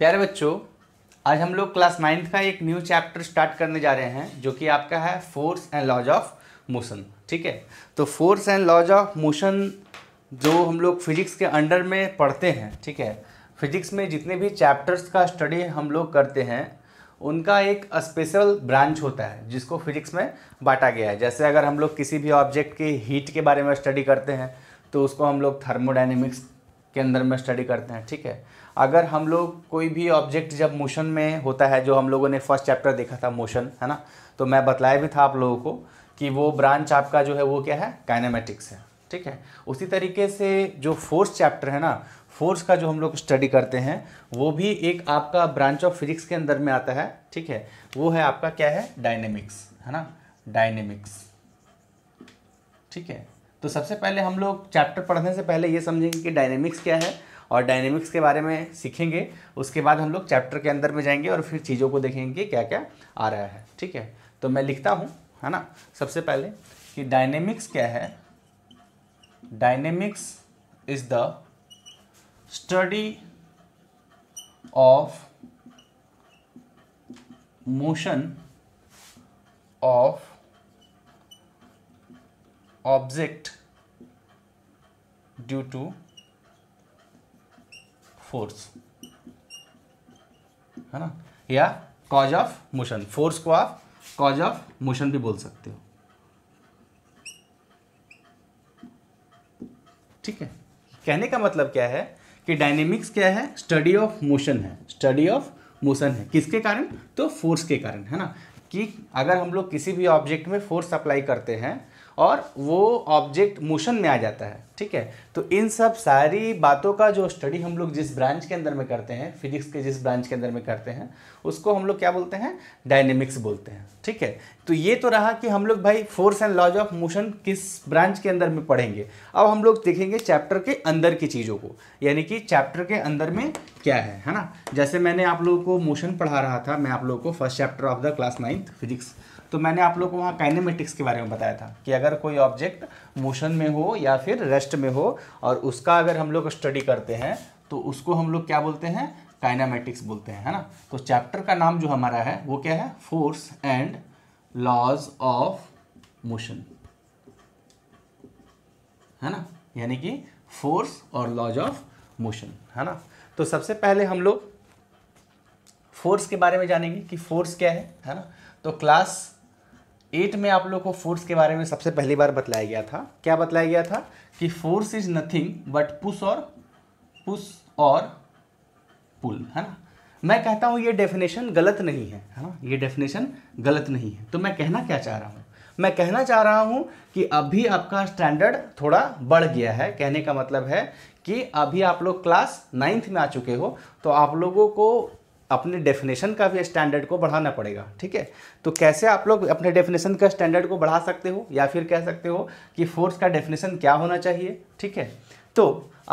प्यारे बच्चों आज हम लोग क्लास नाइन्थ का एक न्यू चैप्टर स्टार्ट करने जा रहे हैं जो कि आपका है force and laws of motion ठीक है तो force and laws of motion जो हम लोग फिजिक्स के अंडर में पढ़ते हैं ठीक है फिजिक्स में जितने भी चैप्टर्स का स्टडी हम लोग करते हैं उनका एक स्पेशल ब्रांच होता है जिसको फिजिक्स में बांटा गया है जैसे अगर हम लोग किसी भी ऑब्जेक्ट के हीट के बारे में स्टडी करते हैं तो उसको हम लोग थर्मोडाइनमिक्स के अंदर में स्टडी करते हैं ठीक है अगर हम लोग कोई भी ऑब्जेक्ट जब मोशन में होता है जो हम लोगों ने फर्स्ट चैप्टर देखा था मोशन है ना तो मैं बताया भी था आप लोगों को कि वो ब्रांच आपका जो है वो क्या है काइनामेटिक्स है ठीक है उसी तरीके से जो फोर्स चैप्टर है ना फोर्स का जो हम लोग स्टडी करते हैं वो भी एक आपका ब्रांच ऑफ फिजिक्स के अंदर में आता है ठीक है वो है आपका क्या है डायनेमिक्स है ना डायनेमिक्स ठीक है तो सबसे पहले हम लोग चैप्टर पढ़ने से पहले ये समझेंगे कि डायनेमिक्स क्या है और डायनेमिक्स के बारे में सीखेंगे उसके बाद हम लोग चैप्टर के अंदर में जाएंगे और फिर चीज़ों को देखेंगे कि क्या क्या आ रहा है ठीक है तो मैं लिखता हूँ है ना सबसे पहले कि डायनेमिक्स क्या है dynamics is the study of motion of object due to force है ना या कॉज ऑफ मोशन फोर्स को आप कॉज ऑफ मोशन भी बोल सकते हो ठीक है कहने का मतलब क्या है कि डायनेमिक्स क्या है स्टडी ऑफ मोशन है स्टडी ऑफ मोशन है किसके कारण तो फोर्स के कारण है ना कि अगर हम लोग किसी भी ऑब्जेक्ट में फोर्स अप्लाई करते हैं और वो ऑब्जेक्ट मोशन में आ जाता है ठीक है तो इन सब सारी बातों का जो स्टडी हम लोग जिस ब्रांच के अंदर में करते हैं फिजिक्स के जिस ब्रांच के अंदर में करते हैं उसको हम लोग क्या बोलते हैं डायनेमिक्स बोलते हैं ठीक है तो ये तो रहा कि हम लोग भाई force and laws of motion किस ब्रांच के अंदर में पढ़ेंगे अब हम लोग देखेंगे चैप्टर के अंदर की चीज़ों को यानी कि चैप्टर के अंदर में क्या है है ना जैसे मैंने आप लोगों को मोशन पढ़ा रहा था मैं आप लोगों को first chapter of the class ninth physics तो मैंने आप लोग को वहाँ काइनेमेटिक्स के बारे में बताया था कि अगर कोई ऑब्जेक्ट मोशन में हो या फिर रेस्ट में हो और उसका अगर हम लोग स्टडी करते हैं तो उसको हम लोग क्या बोलते हैं काइनामेटिक्स बोलते हैं है ना तो चैप्टर का नाम जो हमारा है वो क्या है force and laws of motion है ना यानी कि फोर्स और लॉज ऑफ मोशन है ना तो सबसे पहले हम लोग फोर्स के बारे में जानेंगे कि फोर्स क्या है है ना तो क्लास एट में आप लोग को फोर्स के बारे में सबसे पहली बार बतलाया गया था क्या बतलाया गया था कि force is nothing but push और पुश और पुल है ना मैं कहता हूँ ये डेफिनेशन गलत नहीं है है ना ये डेफिनेशन गलत नहीं है तो मैं कहना क्या चाह रहा हूँ मैं कहना चाह रहा हूँ कि अभी आपका स्टैंडर्ड थोड़ा बढ़ गया है कहने का मतलब है कि अभी आप लोग क्लास नाइन्थ में आ चुके हो तो आप लोगों को अपने डेफिनेशन का भी स्टैंडर्ड को बढ़ाना पड़ेगा ठीक है तो कैसे आप लोग अपने डेफिनेशन का स्टैंडर्ड को बढ़ा सकते हो या फिर कह सकते हो कि फोर्स का डेफिनेशन क्या होना चाहिए ठीक है तो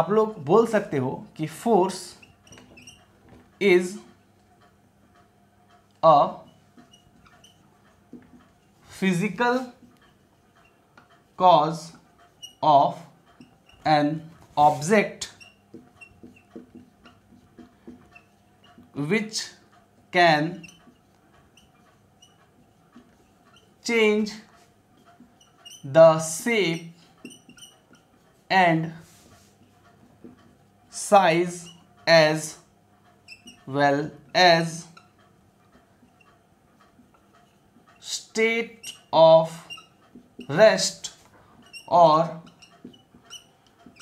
आप लोग बोल सकते हो कि force is a physical cause of an object which can change the shape and size as well as state of rest or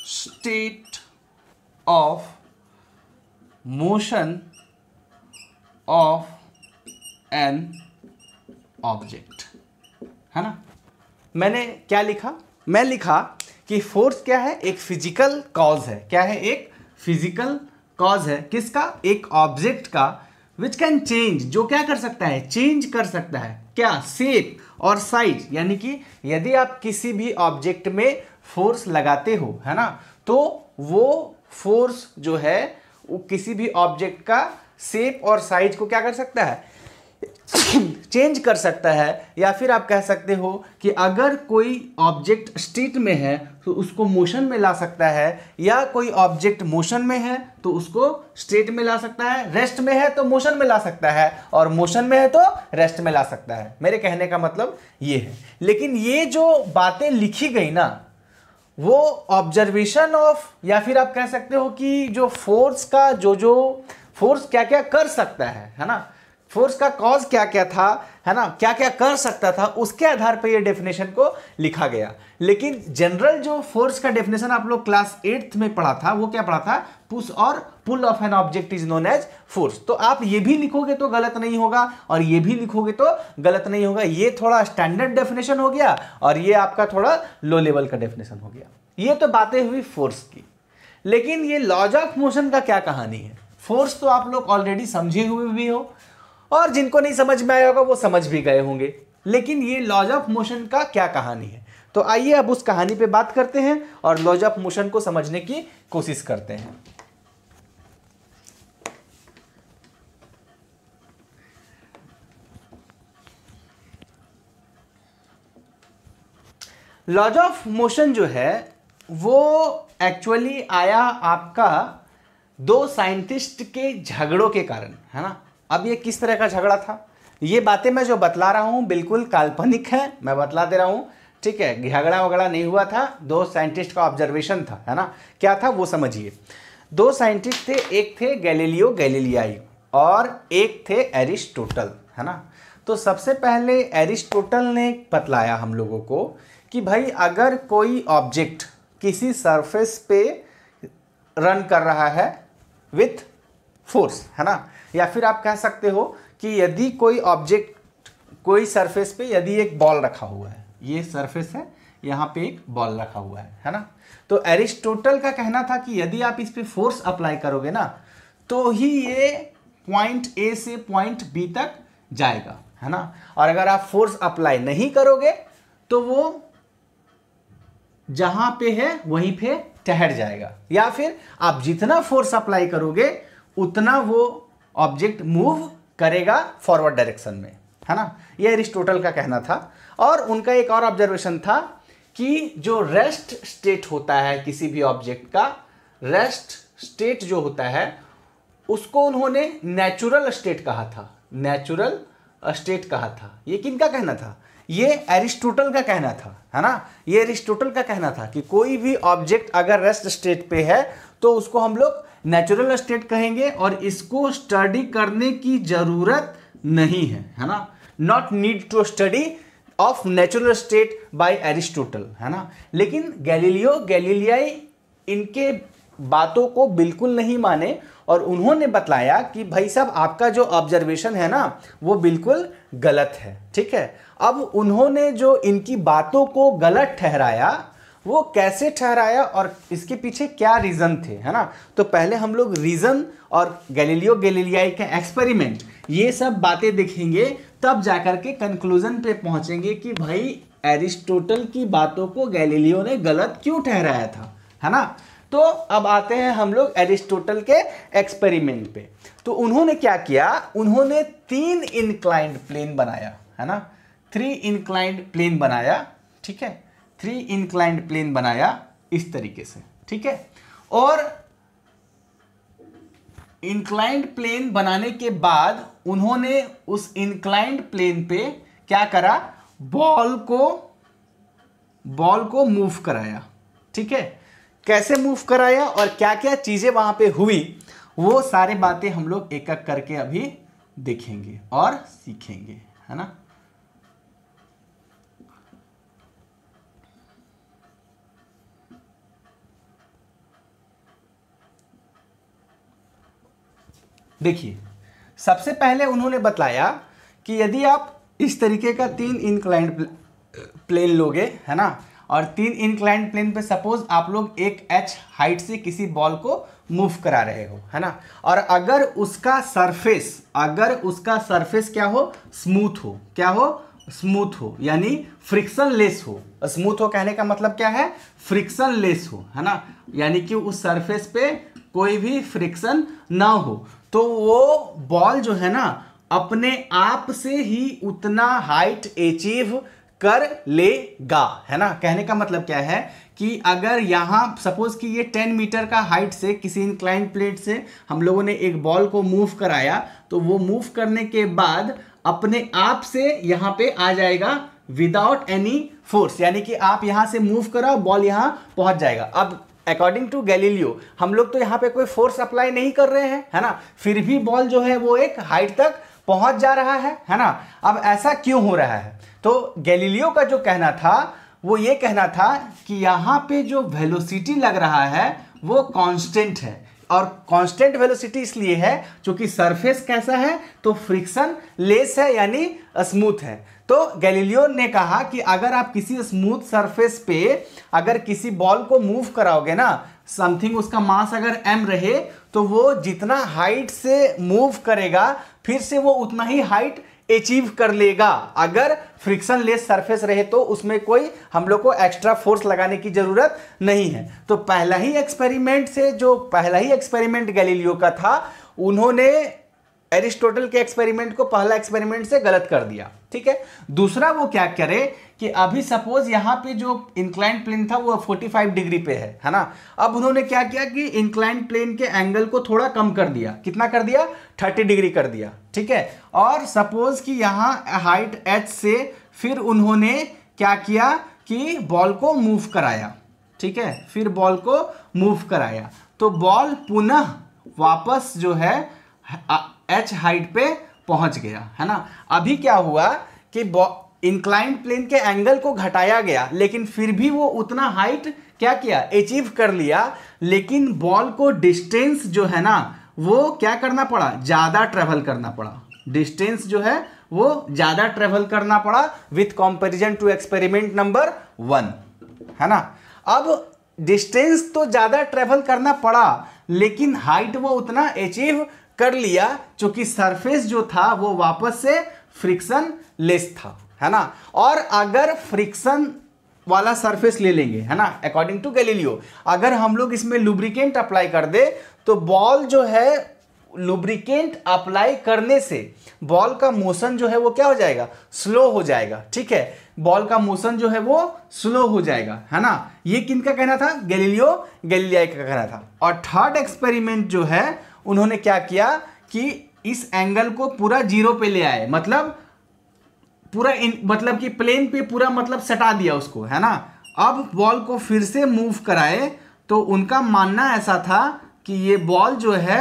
state of motion of an object है ना मैंने क्या लिखा मैं लिखा कि फोर्स क्या है एक फिजिकल कॉज है क्या है एक फिजिकल कॉज है किसका एक ऑब्जेक्ट का विच कैन चेंज जो क्या कर सकता है चेंज कर सकता है क्या सेप और साइज यानी कि यदि आप किसी भी ऑब्जेक्ट में फोर्स लगाते हो है ना तो वो फोर्स जो है वो किसी भी ऑब्जेक्ट का सेप और साइज को क्या कर सकता है चेंज कर सकता है या फिर आप कह सकते हो कि अगर कोई ऑब्जेक्ट स्टेट में है तो उसको मोशन में ला सकता है या कोई ऑब्जेक्ट मोशन में है तो उसको स्ट्रेट में ला सकता है रेस्ट में है तो मोशन में ला सकता है और मोशन में है तो रेस्ट में ला सकता है मेरे कहने का मतलब ये है लेकिन ये जो बातें लिखी गई ना वो ऑब्जर्वेशन ऑफ या फिर आप कह सकते हो कि जो फोर्स का जो जो फोर्स क्या क्या कर सकता है है ना फोर्स का कॉज क्या क्या था है ना क्या क्या कर सकता था उसके आधार पर यह डेफिनेशन को लिखा गया लेकिन जनरल जो फोर्स का डेफिनेशन आप लोग क्लास एट्थ में पढ़ा था वो क्या पढ़ा था पुश और pull of an object is known as force तो आप ये भी लिखोगे तो गलत नहीं होगा और ये भी लिखोगे तो गलत नहीं होगा ये थोड़ा स्टैंडर्ड डेफिनेशन हो गया और ये आपका थोड़ा लो लेवल का डेफिनेशन हो गया ये तो बातें हुई फोर्स की लेकिन ये लॉज ऑफ मोशन का क्या कहानी है फोर्स तो आप लोग ऑलरेडी समझे हुए भी हो और जिनको नहीं समझ में आया होगा वो समझ भी गए होंगे लेकिन ये लॉज ऑफ मोशन का क्या कहानी है तो आइए अब उस कहानी पे बात करते हैं और लॉज ऑफ मोशन को समझने की कोशिश करते हैं लॉज ऑफ मोशन जो है वो एक्चुअली आया आपका दो साइंटिस्ट के झगड़ों के कारण है ना अब ये किस तरह का झगड़ा था ये बातें मैं जो बतला रहा हूँ बिल्कुल काल्पनिक है मैं बतला दे रहा हूँ ठीक है झगड़ा वगड़ा नहीं हुआ था दो साइंटिस्ट का ऑब्जर्वेशन था है ना क्या था वो समझिए दो साइंटिस्ट थे एक थे गैलीलियो गैलीलियाई और एक थे एरिस्टोटल है ना तो सबसे पहले एरिस्टोटल ने बतलाया हम लोगों को कि भाई अगर कोई ऑब्जेक्ट किसी सरफेस पे रन कर रहा है विथ फोर्स है ना या फिर आप कह सकते हो कि यदि कोई ऑब्जेक्ट कोई सरफेस पे यदि एक बॉल रखा हुआ है ये सरफेस है यहाँ पे एक बॉल रखा हुआ है है ना तो एरिस्टोटल का कहना था कि यदि आप इस पर फोर्स अप्लाई करोगे ना तो ही ये पॉइंट ए से पॉइंट बी तक जाएगा है ना और अगर आप फोर्स अप्लाई नहीं करोगे तो वो जहां पे है वहीं पे ठहर जाएगा या फिर आप जितना फोर्स अप्लाई करोगे उतना वो ऑब्जेक्ट मूव करेगा फॉरवर्ड डायरेक्शन में है ना ये एरिस्टोटल का कहना था और उनका एक और ऑब्जर्वेशन था कि जो रेस्ट स्टेट होता है किसी भी ऑब्जेक्ट का रेस्ट स्टेट जो होता है उसको उन्होंने नेचुरल स्टेट कहा था नेचुरल स्टेट कहा था ये किनका कहना था ये एरिस्टोटल का कहना था है ना ये एरिस्टोटल का कहना था कि कोई भी ऑब्जेक्ट अगर रेस्ट स्टेट पे है तो उसको हम लोग नेचुरल स्टेट कहेंगे और इसको स्टडी करने की जरूरत नहीं है है ना not need to study of natural state by Aristotle है ना लेकिन गैलीलियो गैलीलियाई इनके बातों को बिल्कुल नहीं माने और उन्होंने बताया कि भाई साहब आपका जो ऑब्जर्वेशन है ना वो बिल्कुल गलत है ठीक है अब उन्होंने जो इनकी बातों को गलत ठहराया वो कैसे ठहराया और इसके पीछे क्या रीज़न थे है ना तो पहले हम लोग रीज़न और गैलीलियो गैलीलियाई के एक्सपेरिमेंट ये सब बातें देखेंगे तब जाकर के कंक्लूज़न पे पहुंचेंगे कि भाई एरिस्टोटल की बातों को गैलीलियो ने गलत क्यों ठहराया था है ना तो अब आते हैं हम लोग एरिस्टोटल के एक्सपेरिमेंट पे तो उन्होंने क्या किया उन्होंने तीन इनक्लाइंड प्लेन बनाया है ना थ्री इनक्लाइंड प्लेन बनाया ठीक है थ्री इनक्लाइंड प्लेन बनाया इस तरीके से ठीक है और इंक्लाइंड प्लेन बनाने के बाद उन्होंने उस इंक्लाइंड प्लेन पे क्या करा बॉल को बॉल को मूव कराया ठीक है कैसे मूव कराया और क्या क्या चीज़ें वहां पे हुई वो सारे बातें हम लोग एक एक करके अभी देखेंगे और सीखेंगे है ना देखिए सबसे पहले उन्होंने बताया कि यदि आप इस तरीके का तीन इनक्लाइंट प्लेन लोगे है ना और तीन इंक्लाइंट प्लेन पे सपोज आप लोग एक एच हाइट से किसी बॉल को मूव करा रहे हो है ना और अगर उसका सरफेस अगर उसका सरफेस क्या हो स्मूथ हो क्या हो स्मूथ हो यानी फ्रिक्शन लेस हो स्मूथ हो कहने का मतलब क्या है फ्रिक्शन लेस हो है ना यानी कि उस सरफेस पे कोई भी फ्रिक्शन ना हो तो वो बॉल जो है ना अपने आप से ही उतना हाइट अचीव कर लेगा है ना कहने का मतलब क्या है कि अगर यहाँ सपोज कि ये 10 मीटर का हाइट से किसी इंक्लाइन प्लेट से हम लोगों ने एक बॉल को मूव कराया तो वो मूव करने के बाद अपने आप से यहाँ पे आ जाएगा विदाउट एनी फोर्स यानी कि आप यहाँ से मूव कराओ बॉल यहाँ पहुँच जाएगा अब अकॉर्डिंग टू गैलीलियो हम लोग तो यहाँ पे कोई फोर्स अप्लाई नहीं कर रहे हैं है ना फिर भी बॉल जो है वो एक हाइट तक पहुंच जा रहा है है ना अब ऐसा क्यों हो रहा है तो गैलीलियो का जो कहना था वो ये कहना था कि यहाँ पे जो वेलोसिटी लग रहा है वो कांस्टेंट है और कांस्टेंट वेलोसिटी इसलिए है क्योंकि सरफेस कैसा है तो फ्रिक्शन लेस है यानी स्मूथ है तो गैलीलियो ने कहा कि अगर आप किसी स्मूथ सरफेस पे अगर किसी बॉल को मूव कराओगे ना समथिंग उसका मास अगर एम रहे तो वो जितना हाइट से मूव करेगा फिर से वो उतना ही हाइट अचीव कर लेगा अगर फ्रिक्शन लेस सरफेस रहे तो उसमें कोई हम लोग को एक्स्ट्रा फोर्स लगाने की ज़रूरत नहीं है तो पहला ही एक्सपेरिमेंट से जो पहला ही एक्सपेरिमेंट गैलीलियो का था उन्होंने एरिस्टोटल के एक्सपेरिमेंट को पहला एक्सपेरिमेंट से गलत कर दिया ठीक है दूसरा वो क्या करे कि अभी सपोज यहाँ पे जो इंक्लाइंट प्लेन था वो 45 डिग्री पे है है ना अब उन्होंने क्या किया कि इंक्लाइंट प्लेन के एंगल को थोड़ा कम कर दिया कितना कर दिया 30 डिग्री कर दिया ठीक है और सपोज कि यहाँ हाइट एच से फिर उन्होंने क्या किया कि बॉल को मूव कराया ठीक है फिर बॉल को मूव कराया तो बॉल पुनः वापस जो है एच हाइट पे पहुंच गया है ना अभी क्या हुआ कि इंक्लाइन प्लेन के एंगल को घटाया गया लेकिन फिर भी वो उतना हाइट क्या किया अचीव कर लिया लेकिन बॉल को डिस्टेंस जो है ना वो क्या करना पड़ा ज़्यादा ट्रेवल करना पड़ा डिस्टेंस जो है वो ज़्यादा ट्रेवल करना पड़ा with comparison to experiment number one है ना अब डिस्टेंस तो ज़्यादा ट्रेवल करना पड़ा लेकिन हाइट वो उतना अचीव कर लिया क्योंकि सरफेस जो था वो वापस से फ्रिक्शन लेस था है ना और अगर फ्रिक्शन वाला सरफेस ले लेंगे है ना अकॉर्डिंग टू गैलीलियो अगर हम लोग इसमें लुब्रिकेंट अप्लाई कर दे तो बॉल जो है लुब्रिकेंट अप्लाई करने से बॉल का मोशन जो है वो क्या हो जाएगा स्लो हो जाएगा ठीक है बॉल का मोशन जो है वो स्लो हो जाएगा है ना ये किन का कहना था गैलीलियो गैलीलियाई का कहना था और थर्ड एक्सपेरिमेंट जो है उन्होंने क्या किया कि इस एंगल को पूरा जीरो पे ले आए मतलब पूरा इन मतलब कि प्लेन पे पूरा मतलब सटा दिया उसको है ना अब बॉल को फिर से मूव कराए तो उनका मानना ऐसा था कि ये बॉल जो है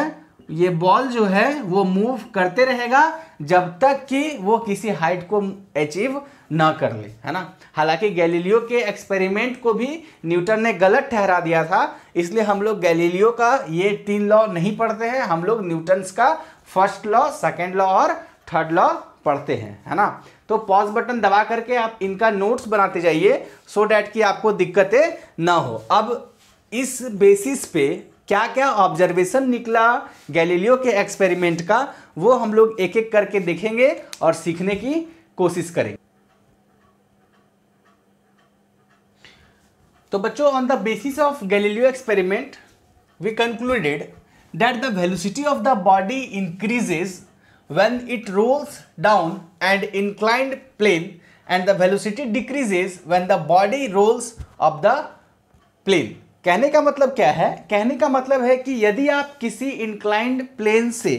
ये बॉल जो है वो मूव करते रहेगा जब तक कि वो किसी हाइट को अचीव न कर ले है ना हालांकि गैलीलियो के एक्सपेरिमेंट को भी न्यूटन ने गलत ठहरा दिया था इसलिए हम लोग गैलीलियो का ये तीन लॉ नहीं पढ़ते हैं हम लोग न्यूटन्स का फर्स्ट लॉ सेकेंड लॉ और थर्ड लॉ पढ़ते हैं है ना तो पॉज बटन दबा करके आप इनका नोट्स बनाते जाइए सो डैट कि आपको दिक्कतें ना हो अब इस बेसिस पे क्या क्या ऑब्जर्वेशन निकला गैलीलियो के एक्सपेरिमेंट का वो हम लोग एक एक करके देखेंगे और सीखने की कोशिश करेंगे तो बच्चों on the basis of Galileo experiment we concluded that the velocity of the body increases when it rolls down and inclined plane and the velocity decreases when the body rolls off the plane कहने का मतलब क्या है कहने का मतलब है कि यदि आप किसी इंक्लाइंड प्लेन से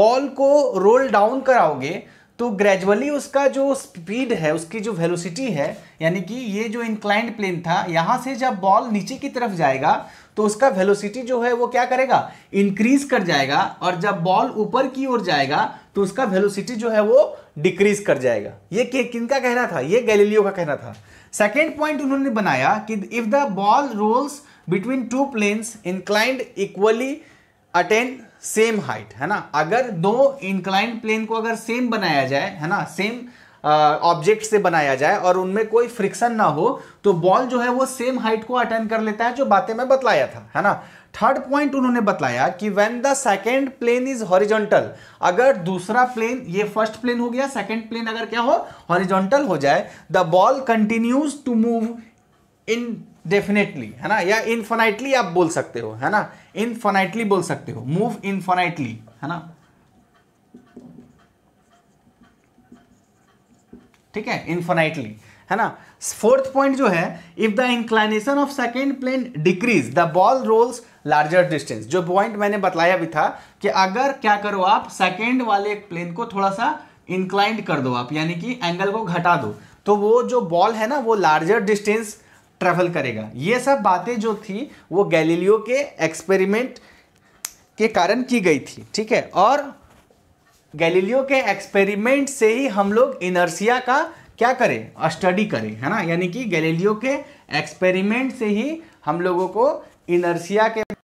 बॉल को रोल डाउन कराओगे तो ग्रेजुअली उसका जो स्पीड है उसकी जो वेलोसिटी है यानी कि ये जो इंक्लाइंड प्लेन था यहाँ से जब बॉल नीचे की तरफ जाएगा तो उसका वेलोसिटी जो है वो क्या करेगा इंक्रीज कर जाएगा और जब बॉल ऊपर की ओर जाएगा तो उसका वेलोसिटी जो है वो डिक्रीज कर जाएगा ये किन का कहना था ये गैलीलियो का कहना था सेकेंड पॉइंट उन्होंने बनाया कि if the ball rolls between two planes inclined equally attend same height है ना अगर दो इंक्लाइन प्लेन को अगर सेम बनाया जाए है ना सेम ऑब्जेक्ट से बनाया जाए और उनमें कोई फ्रिक्शन ना हो तो बॉल जो है वो सेम हाइट को अटेन कर लेता है जो बातें मैं बतलाया था है ना थर्ड पॉइंट उन्होंने बतलाया कि when the second plane is horizontal अगर दूसरा प्लेन ये फर्स्ट प्लेन हो गया सेकेंड प्लेन अगर क्या हो हॉरिजॉन्टल हो जाए the ball continues to move in definitely है ना या इनफाइनाइटली आप बोल सकते हो है ना इनफाइनाइटली बोल सकते हो मूव इनफाइनाइटली है ना ठीक है इनफाइनाइटली है ना फोर्थ पॉइंट जो है if the inclination of second plane decrease the ball rolls larger distance जो पॉइंट मैंने बताया भी था कि अगर क्या करो आप सेकेंड वाले प्लेन को थोड़ा सा इंक्लाइंड कर दो आप यानी कि एंगल को घटा दो तो वो जो बॉल है ना वो लार्जर डिस्टेंस ट्रेवल करेगा ये सब बातें जो थी वो गैलीलियो के एक्सपेरिमेंट के कारण की गई थी ठीक है और गैलीलियो के एक्सपेरिमेंट से ही हम लोग इनर्सिया का क्या करें स्टडी करें है ना यानी कि गैलीलियो के एक्सपेरिमेंट से ही हम लोगों को इनर्सिया के